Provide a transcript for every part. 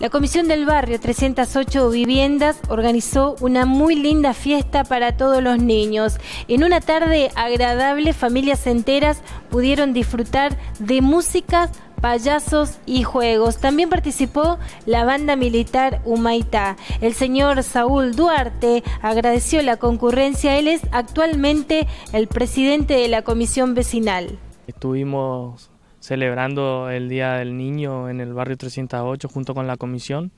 La Comisión del Barrio 308 Viviendas organizó una muy linda fiesta para todos los niños. En una tarde agradable, familias enteras pudieron disfrutar de músicas, payasos y juegos. También participó la banda militar Humaitá. El señor Saúl Duarte agradeció la concurrencia. Él es actualmente el presidente de la comisión vecinal. Estuvimos celebrando el Día del Niño en el barrio 308 junto con la comisión.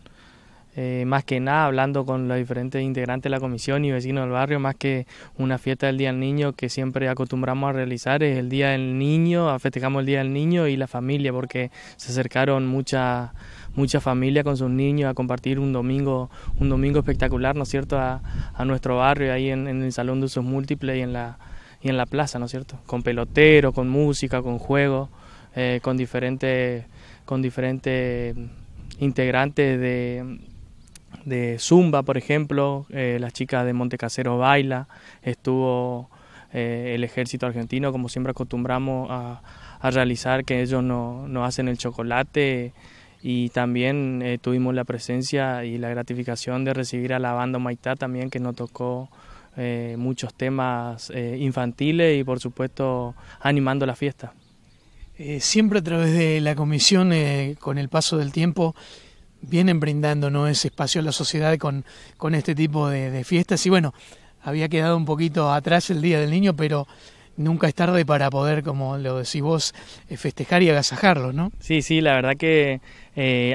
Eh, más que nada hablando con los diferentes integrantes de la comisión y vecinos del barrio, más que una fiesta del Día del Niño que siempre acostumbramos a realizar, es el Día del Niño, festejamos el Día del Niño y la familia, porque se acercaron muchas mucha familia con sus niños a compartir un domingo, un domingo espectacular, ¿no es cierto?, a, nuestro barrio, ahí en, el Salón de Usos Múltiples y en la, y en la plaza, ¿no es cierto?, con pelotero, con música, con juegos. Eh, con diferentes con integrantes de, Zumba, por ejemplo, eh, las chicas de Montecasero Baila, estuvo eh, el ejército argentino, como siempre acostumbramos a, realizar, que ellos nos no hacen el chocolate y también tuvimos la presencia y la gratificación de recibir a la banda Maitá también, que nos tocó muchos temas infantiles y por supuesto animando la fiesta. Eh, siempre a través de la comisión, eh, con el paso del tiempo, vienen brindando ¿no? ese espacio a la sociedad con, con este tipo de, fiestas. Y bueno, había quedado un poquito atrás el Día del Niño, pero nunca es tarde para poder, como lo decís vos, eh, festejar y agasajarlo, ¿no? Sí, sí, la verdad que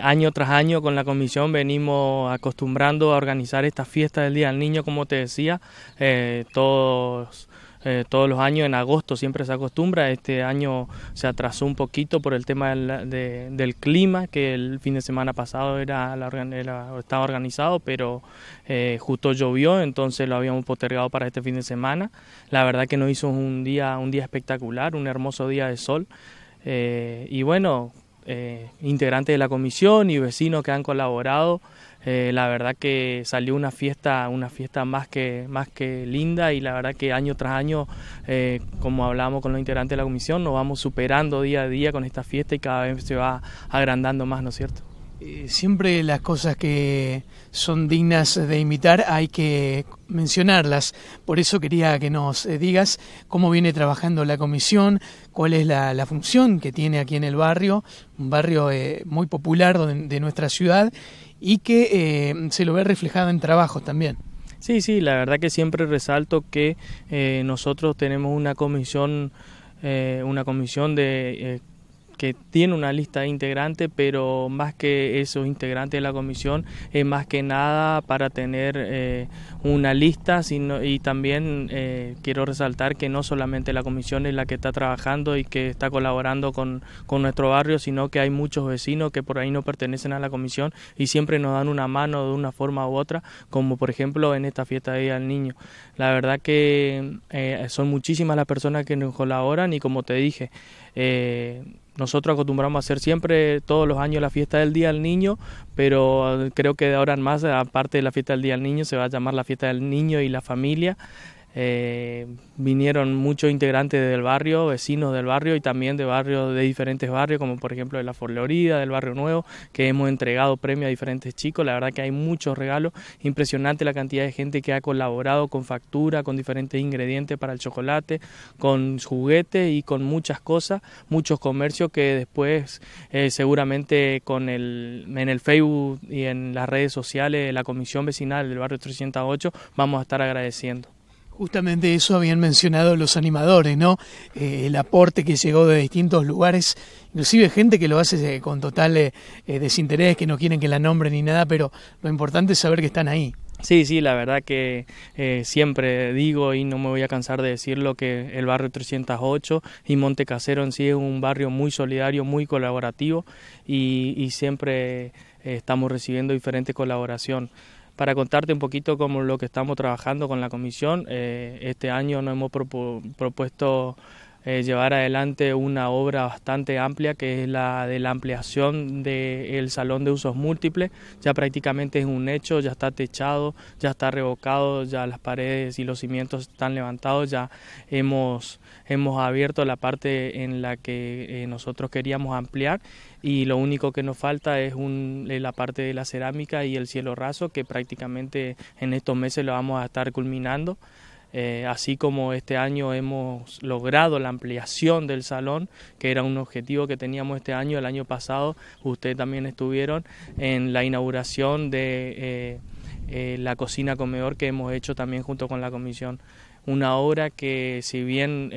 año tras año con la comisión venimos acostumbrando a organizar esta fiesta del Día del Niño, como te decía, todos eh, todos los años en agosto siempre se acostumbra. Este año se atrasó un poquito por el tema del, clima, que el fin de semana pasado era, estaba organizado, pero eh, justo llovió, entonces lo habíamos postergado para este fin de semana. La verdad que nos hizo un día, un día espectacular, un hermoso día de sol. Eh, y bueno, eh, integrantes de la comisión y vecinos que han colaborado. Eh, la verdad que salió una fiesta, una fiesta más que, más que linda y la verdad que año tras año, eh, como hablamos con los integrantes de la comisión, nos vamos superando día a día con esta fiesta y cada vez se va agrandando más, ¿no es cierto? Eh, siempre las cosas que son dignas de imitar hay que mencionarlas. Por eso quería que nos eh, digas cómo viene trabajando la comisión, cuál es la, función que tiene aquí en el barrio, un barrio eh, muy popular de, nuestra ciudad y que se lo ve reflejado en trabajos también. Sí, sí, la verdad que siempre resalto que nosotros tenemos una comisión una comisión de que tiene una lista de integrantes, pero más que esos integrantes de la comisión, es más que nada para tener eh, una lista y también eh, quiero resaltar que no solamente la comisión es la que está trabajando y que está colaborando con, nuestro barrio, sino que hay muchos vecinos que por ahí no pertenecen a la comisión y siempre nos dan una mano de una forma u otra, como por ejemplo en esta fiesta de Día del Niño. La verdad que eh, son muchísimas las personas que nos colaboran y como te dije, nosotros acostumbramos a hacer siempre todos los años la fiesta del Día del Niño, pero eh, creo que de ahora en más, aparte de la fiesta del Día del Niño, se va a llamar la fiesta del Niño y la familia. Eh, vinieron muchos integrantes del barrio, vecinos del barrio y también de barrios de diferentes barrios, como por ejemplo de la Florida, del Barrio Nuevo, que hemos entregado premios a diferentes chicos. La verdad que hay muchos regalos, impresionante la cantidad de gente que ha colaborado con factura, con diferentes ingredientes para el chocolate, con juguetes y con muchas cosas, muchos comercios que después eh, seguramente con el, en el Facebook y en las redes sociales la Comisión Vecinal del Barrio 308 vamos a estar agradeciendo. Justamente eso habían mencionado los animadores, ¿no? Eh, el aporte que llegó de distintos lugares, inclusive gente que lo hace eh, con total eh, desinterés, que no quieren que la nombre ni nada, pero lo importante es saber que están ahí. Sí, sí, la verdad que siempre digo y no me voy a cansar de decirlo que el barrio 308 y Monte Casero en sí es un barrio muy solidario, muy colaborativo y, siempre estamos recibiendo diferente colaboración para contarte un poquito cómo lo que estamos trabajando con la comisión. Eh, este año nos hemos propuesto eh, llevar adelante una obra bastante amplia que es la de la ampliación del salón de usos múltiples. Ya prácticamente es un hecho, ya está techado, ya está revocado, ya las paredes y los cimientos están levantados, ya hemos, hemos abierto la parte en la que eh, nosotros queríamos ampliar y lo único que nos falta es un, eh, la parte de la cerámica y el cielo raso que prácticamente en estos meses lo vamos a estar culminando. Eh, así como este año hemos logrado la ampliación del salón, que era un objetivo que teníamos este año, el año pasado ustedes también estuvieron en la inauguración de eh, eh, la cocina comedor que hemos hecho también junto con la comisión. Una obra que si bien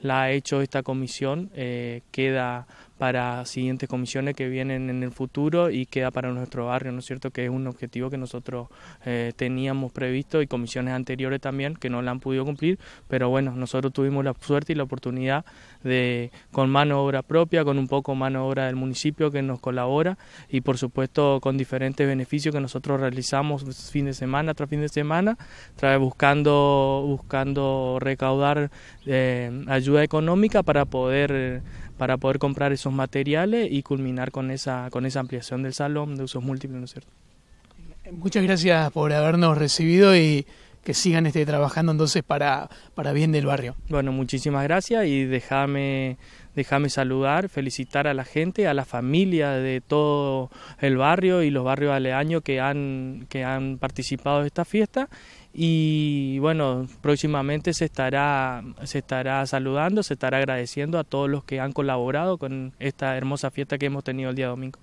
la ha hecho esta comisión, queda para siguientes comisiones que vienen en el futuro y queda para nuestro barrio, ¿no es cierto? Que es un objetivo que nosotros eh, teníamos previsto y comisiones anteriores también que no la han podido cumplir, pero bueno, nosotros tuvimos la suerte y la oportunidad de, con mano obra propia, con un poco mano obra del municipio que nos colabora y por supuesto con diferentes beneficios que nosotros realizamos fin de semana tras fin de semana, buscando, buscando recaudar eh, ayuda económica para poder para poder comprar esos materiales y culminar con esa, con esa ampliación del salón de usos múltiples, ¿no es cierto? Muchas gracias por habernos recibido y que sigan este, trabajando entonces para, para bien del barrio. Bueno, muchísimas gracias y déjame déjame saludar, felicitar a la gente, a la familia de todo el barrio y los barrios aleaños que han, que han participado de esta fiesta y bueno, próximamente se estará, se estará saludando, se estará agradeciendo a todos los que han colaborado con esta hermosa fiesta que hemos tenido el día domingo.